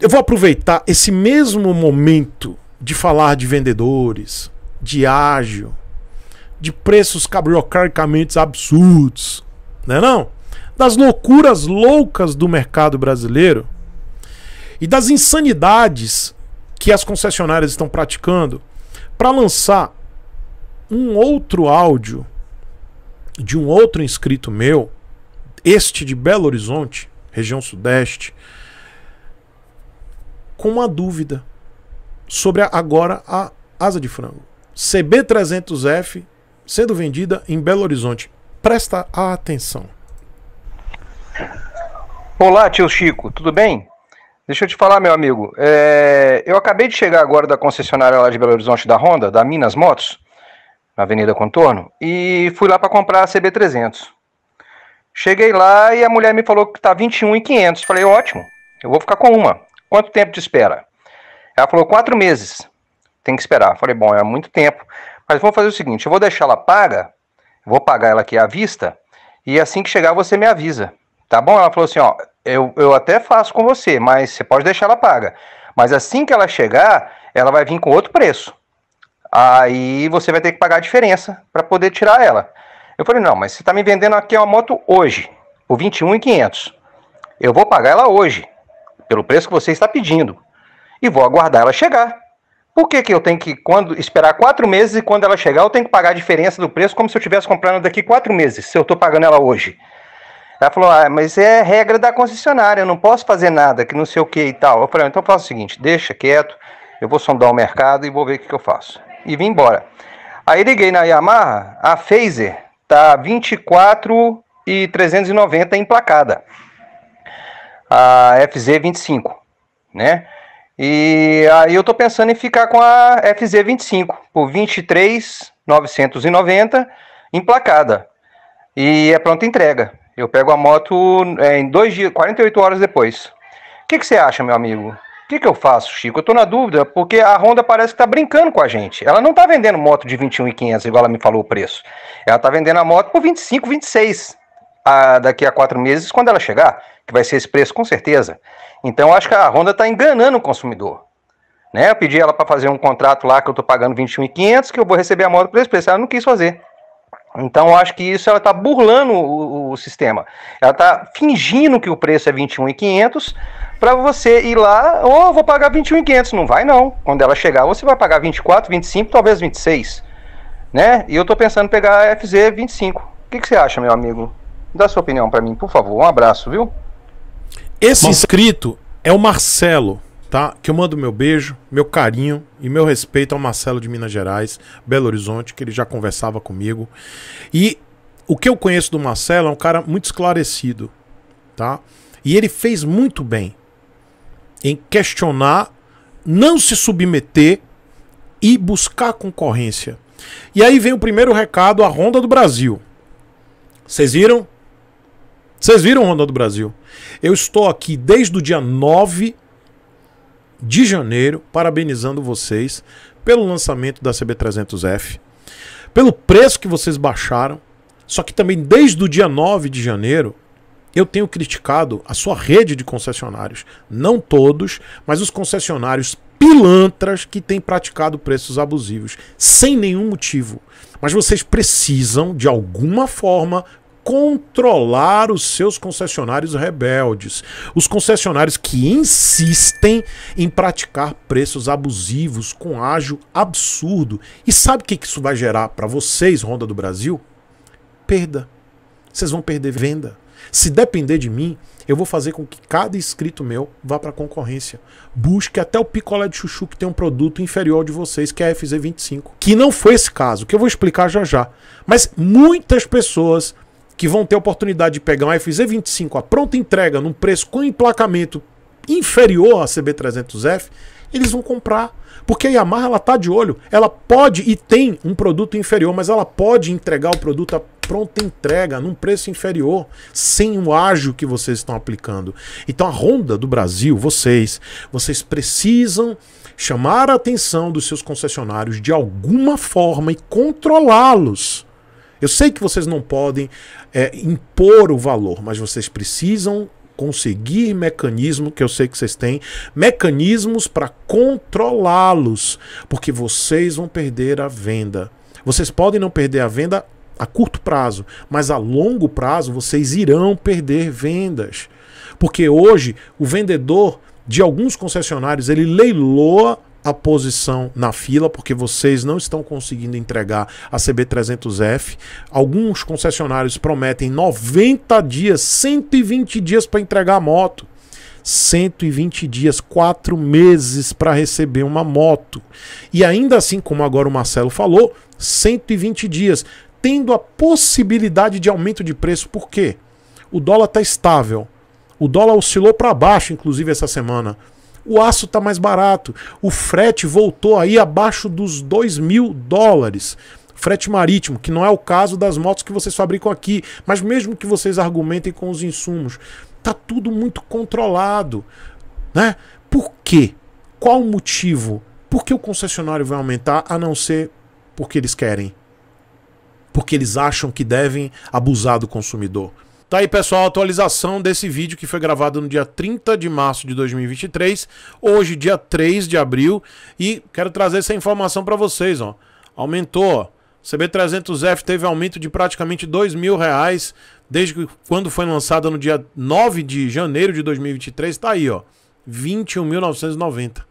Eu vou aproveitar esse mesmo momento de falar de vendedores, de ágil, de preços cabriocardicamente absurdos, não é não? Das loucuras loucas do mercado brasileiro e das insanidades que as concessionárias estão praticando para lançar um outro áudio de um outro inscrito meu, este de Belo Horizonte, região sudeste, com uma dúvida sobre a, agora a asa de frango. CB300F sendo vendida em Belo Horizonte. Presta atenção. Olá, tio Chico, tudo bem? Deixa eu te falar, meu amigo. É... Eu acabei de chegar agora da concessionária lá de Belo Horizonte da Honda, da Minas Motos, na Avenida Contorno, e fui lá para comprar a CB300. Cheguei lá e a mulher me falou que tá 21.500. Falei, ótimo, eu vou ficar com uma. Quanto tempo de espera? Ela falou, quatro meses. Tem que esperar. Falei, bom, é muito tempo. Mas vamos fazer o seguinte: eu vou deixar ela paga, vou pagar ela aqui à vista, e assim que chegar você me avisa. Tá bom? Ela falou assim: ó, eu, eu até faço com você, mas você pode deixar ela paga. Mas assim que ela chegar, ela vai vir com outro preço. Aí você vai ter que pagar a diferença para poder tirar ela. Eu falei: não, mas você está me vendendo aqui uma moto hoje, por 21,500. Eu vou pagar ela hoje pelo preço que você está pedindo. E vou aguardar ela chegar. Por que, que eu tenho que quando esperar quatro meses e quando ela chegar eu tenho que pagar a diferença do preço como se eu estivesse comprando daqui quatro meses, se eu estou pagando ela hoje? Ela falou, ah, mas é regra da concessionária, eu não posso fazer nada, que não sei o que e tal. Eu falei, ah, então faça faço o seguinte, deixa quieto, eu vou sondar o mercado e vou ver o que, que eu faço. E vim embora. Aí liguei na Yamaha, a Phaser tá 24 e 390 emplacada a FZ25, né? E aí eu tô pensando em ficar com a FZ25 por 23,990 emplacada. E é pronta entrega. Eu pego a moto é, em dois dias, 48 horas depois. O que, que você acha, meu amigo? O que, que eu faço, Chico? Eu tô na dúvida, porque a Honda parece que tá brincando com a gente. Ela não tá vendendo moto de 21.500, igual ela me falou o preço. Ela tá vendendo a moto por 25, 26 a, daqui a quatro meses, quando ela chegar, que vai ser esse preço com certeza. Então acho que a Honda está enganando o consumidor. Né? Eu pedi ela para fazer um contrato lá que eu estou pagando 21.500, que eu vou receber a moto por esse preço. Ela não quis fazer. Então acho que isso ela está burlando o, o, sistema. Ela está fingindo que o preço é 21.500 para você ir lá, ou oh, vou pagar 21.500, não vai não. Quando ela chegar, você vai pagar 24, 25, talvez 26, né? E eu estou pensando em pegar a FZ 25. O que, que você acha, meu amigo? Dá sua opinião para mim, por favor. Um abraço, viu? Esse inscrito é o Marcelo, tá? Que eu mando meu beijo, meu carinho e meu respeito ao Marcelo de Minas Gerais, Belo Horizonte, que ele já conversava comigo. E o que eu conheço do Marcelo é um cara muito esclarecido, tá? E ele fez muito bem em questionar, não se submeter e buscar concorrência. E aí vem o primeiro recado, a Ronda do Brasil. Vocês viram? Vocês viram o Rondão do Brasil? Eu estou aqui desde o dia 9 de janeiro, parabenizando vocês pelo lançamento da CB300F, pelo preço que vocês baixaram. Só que também desde o dia 9 de janeiro, eu tenho criticado a sua rede de concessionários. Não todos, mas os concessionários pilantras que têm praticado preços abusivos, sem nenhum motivo. Mas vocês precisam, de alguma forma, controlar os seus concessionários rebeldes, os concessionários que insistem em praticar preços abusivos com ágio absurdo. E sabe o que isso vai gerar para vocês, Ronda do Brasil? Perda. Vocês vão perder venda. Se depender de mim, eu vou fazer com que cada inscrito meu vá para a concorrência. Busque até o picolé de chuchu que tem um produto inferior de vocês, que é a FZ25. Que não foi esse caso, que eu vou explicar já já. Mas muitas pessoas que vão ter a oportunidade de pegar um FZ25 a pronta entrega num preço com emplacamento inferior a CB300F, eles vão comprar. Porque a Yamaha ela tá de olho, ela pode e tem um produto inferior, mas ela pode entregar o produto a pronta entrega num preço inferior, sem o ágio que vocês estão aplicando. Então a Honda do Brasil, vocês, vocês precisam chamar a atenção dos seus concessionários de alguma forma e controlá-los eu sei que vocês não podem é, impor o valor, mas vocês precisam conseguir mecanismo que eu sei que vocês têm, mecanismos para controlá-los, porque vocês vão perder a venda. Vocês podem não perder a venda a curto prazo, mas a longo prazo vocês irão perder vendas. Porque hoje o vendedor de alguns concessionários, ele leiloa a posição na fila, porque vocês não estão conseguindo entregar a CB300F. Alguns concessionários prometem 90 dias, 120 dias para entregar a moto. 120 dias, 4 meses para receber uma moto. E ainda assim, como agora o Marcelo falou, 120 dias, tendo a possibilidade de aumento de preço, por quê? O dólar está estável. O dólar oscilou para baixo, inclusive, essa semana o aço está mais barato, o frete voltou aí abaixo dos 2 mil dólares. Frete marítimo, que não é o caso das motos que vocês fabricam aqui, mas mesmo que vocês argumentem com os insumos, tá tudo muito controlado, né? Por quê? Qual o motivo? Por que o concessionário vai aumentar a não ser porque eles querem? Porque eles acham que devem abusar do consumidor. Tá aí, pessoal, a atualização desse vídeo que foi gravado no dia 30 de março de 2023, hoje, dia 3 de abril, e quero trazer essa informação para vocês, ó. Aumentou, ó. CB300F teve aumento de praticamente R$ reais desde quando foi lançada no dia 9 de janeiro de 2023, tá aí, ó, R$ 21.990.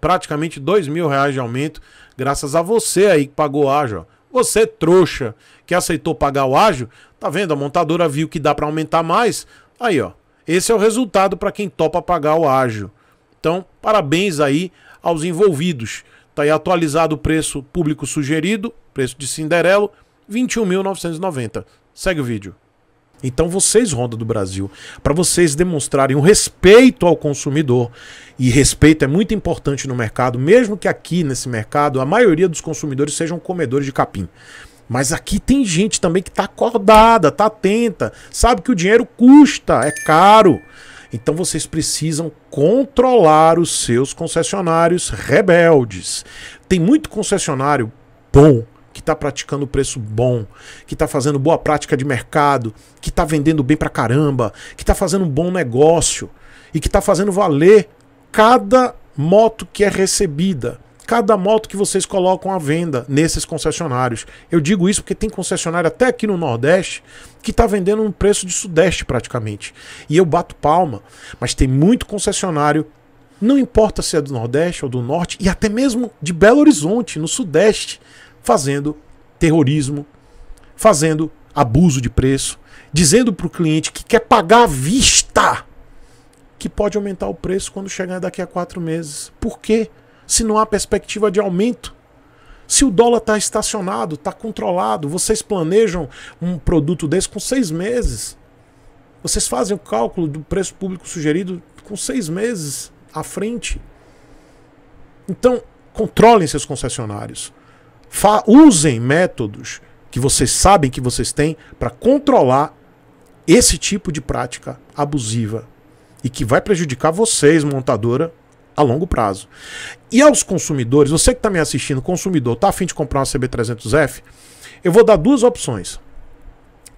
Praticamente R$ reais de aumento, graças a você aí que pagou ágio, ó. Você trouxa que aceitou pagar o ágio, tá vendo? A montadora viu que dá para aumentar mais. Aí, ó. Esse é o resultado para quem topa pagar o ágio. Então, parabéns aí aos envolvidos. Tá aí atualizado o preço público sugerido, preço de Cinderelo, 21.990. Segue o vídeo. Então vocês, Ronda do Brasil, para vocês demonstrarem o respeito ao consumidor, e respeito é muito importante no mercado, mesmo que aqui nesse mercado a maioria dos consumidores sejam comedores de capim. Mas aqui tem gente também que está acordada, está atenta, sabe que o dinheiro custa, é caro. Então vocês precisam controlar os seus concessionários rebeldes. Tem muito concessionário bom que está praticando preço bom, que está fazendo boa prática de mercado, que está vendendo bem pra caramba, que está fazendo um bom negócio e que está fazendo valer cada moto que é recebida, cada moto que vocês colocam à venda nesses concessionários. Eu digo isso porque tem concessionário até aqui no Nordeste que está vendendo um preço de Sudeste praticamente. E eu bato palma, mas tem muito concessionário não importa se é do Nordeste ou do Norte, e até mesmo de Belo Horizonte, no Sudeste, fazendo terrorismo, fazendo abuso de preço, dizendo para o cliente que quer pagar à vista que pode aumentar o preço quando chegar daqui a quatro meses. Por quê? Se não há perspectiva de aumento. Se o dólar está estacionado, está controlado, vocês planejam um produto desse com seis meses. Vocês fazem o cálculo do preço público sugerido com seis meses à frente. Então, controlem seus concessionários. Fa usem métodos que vocês sabem que vocês têm para controlar esse tipo de prática abusiva e que vai prejudicar vocês, montadora, a longo prazo. E aos consumidores, você que está me assistindo, consumidor, tá afim de comprar uma CB300F? Eu vou dar duas opções.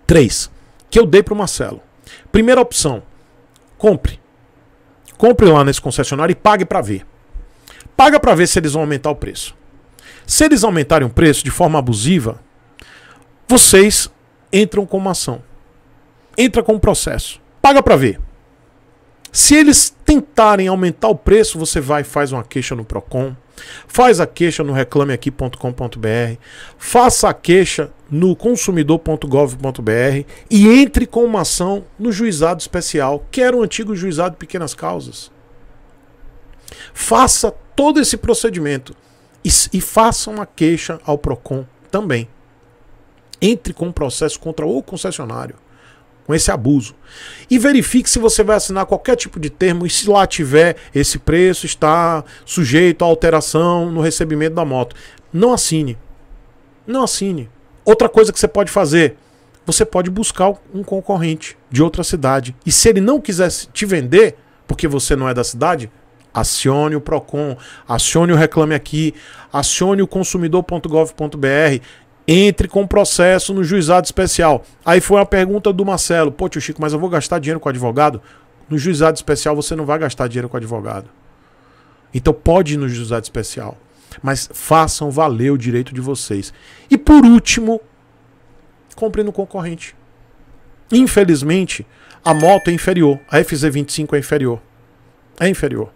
Três, que eu dei para o Marcelo. Primeira opção, compre. Compre lá nesse concessionário e pague para ver. Paga para ver se eles vão aumentar o preço. Se eles aumentarem o preço de forma abusiva, vocês entram com uma ação. Entra com um processo. Paga para ver. Se eles tentarem aumentar o preço, você vai e faz uma queixa no Procon, faz a queixa no reclameaqui.com.br, faça a queixa no consumidor.gov.br e entre com uma ação no juizado especial, que era o antigo juizado de pequenas causas. Faça todo esse procedimento. E, e faça uma queixa ao PROCON também. Entre com um processo contra o concessionário com esse abuso. E verifique se você vai assinar qualquer tipo de termo e se lá tiver esse preço está sujeito a alteração no recebimento da moto. Não assine. Não assine. Outra coisa que você pode fazer, você pode buscar um concorrente de outra cidade. E se ele não quiser te vender, porque você não é da cidade, Acione o Procon, acione o Reclame Aqui, acione o consumidor.gov.br, entre com processo no juizado especial. Aí foi uma pergunta do Marcelo: Pô, tio Chico, mas eu vou gastar dinheiro com advogado? No juizado especial você não vai gastar dinheiro com advogado. Então pode ir no juizado especial. Mas façam valer o direito de vocês. E por último, compre no concorrente. Infelizmente, a moto é inferior, a FZ25 é inferior. É inferior.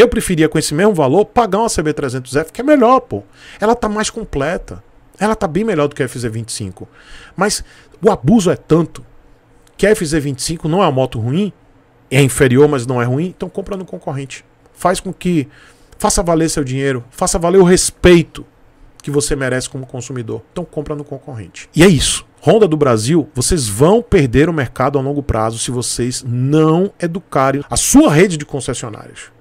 Eu preferia, com esse mesmo valor, pagar uma CB300F, que é melhor, pô. Ela tá mais completa. Ela tá bem melhor do que a FZ25. Mas o abuso é tanto que a FZ25 não é uma moto ruim, é inferior, mas não é ruim, então compra no concorrente. Faz com que faça valer seu dinheiro, faça valer o respeito que você merece como consumidor. Então compra no concorrente. E é isso. Honda do Brasil, vocês vão perder o mercado a longo prazo se vocês não educarem a sua rede de concessionários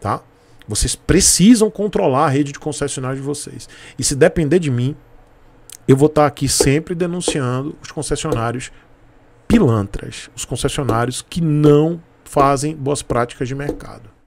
tá? Vocês precisam controlar a rede de concessionários de vocês. E se depender de mim, eu vou estar tá aqui sempre denunciando os concessionários pilantras, os concessionários que não fazem boas práticas de mercado.